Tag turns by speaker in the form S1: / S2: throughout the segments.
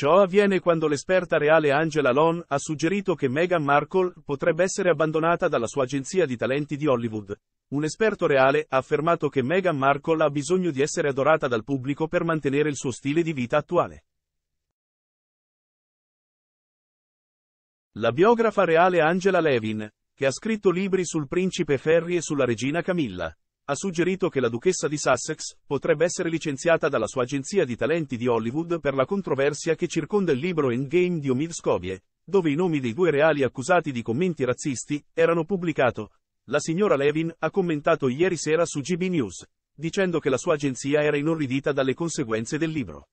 S1: Ciò avviene quando l'esperta reale Angela Lon ha suggerito che Meghan Markle potrebbe essere abbandonata dalla sua agenzia di talenti di Hollywood. Un esperto reale ha affermato che Meghan Markle ha bisogno di essere adorata dal pubblico per mantenere il suo stile di vita attuale. La biografa reale Angela Levin, che ha scritto libri sul principe Ferry e sulla regina Camilla, ha suggerito che la duchessa di Sussex potrebbe essere licenziata dalla sua agenzia di talenti di Hollywood per la controversia che circonda il libro Endgame di Omid Scovie, dove i nomi dei due reali accusati di commenti razzisti erano pubblicati. La signora Levin ha commentato ieri sera su GB News, dicendo che la sua agenzia era inorridita dalle conseguenze del libro.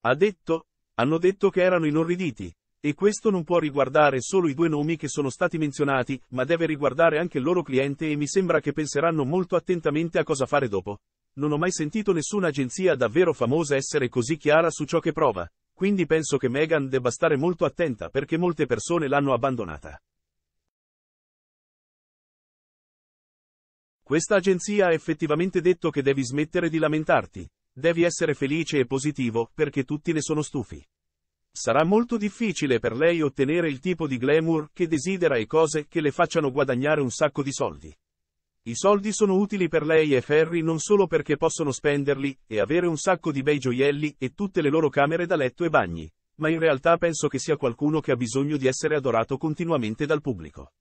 S1: Ha detto, hanno detto che erano inorriditi, e questo non può riguardare solo i due nomi che sono stati menzionati, ma deve riguardare anche il loro cliente e mi sembra che penseranno molto attentamente a cosa fare dopo. Non ho mai sentito nessuna agenzia davvero famosa essere così chiara su ciò che prova, quindi penso che Meghan debba stare molto attenta perché molte persone l'hanno abbandonata. Questa agenzia ha effettivamente detto che devi smettere di lamentarti. Devi essere felice e positivo, perché tutti ne sono stufi. Sarà molto difficile per lei ottenere il tipo di glamour che desidera e cose che le facciano guadagnare un sacco di soldi. I soldi sono utili per lei e Ferry non solo perché possono spenderli e avere un sacco di bei gioielli e tutte le loro camere da letto e bagni, ma in realtà penso che sia qualcuno che ha bisogno di essere adorato continuamente dal pubblico.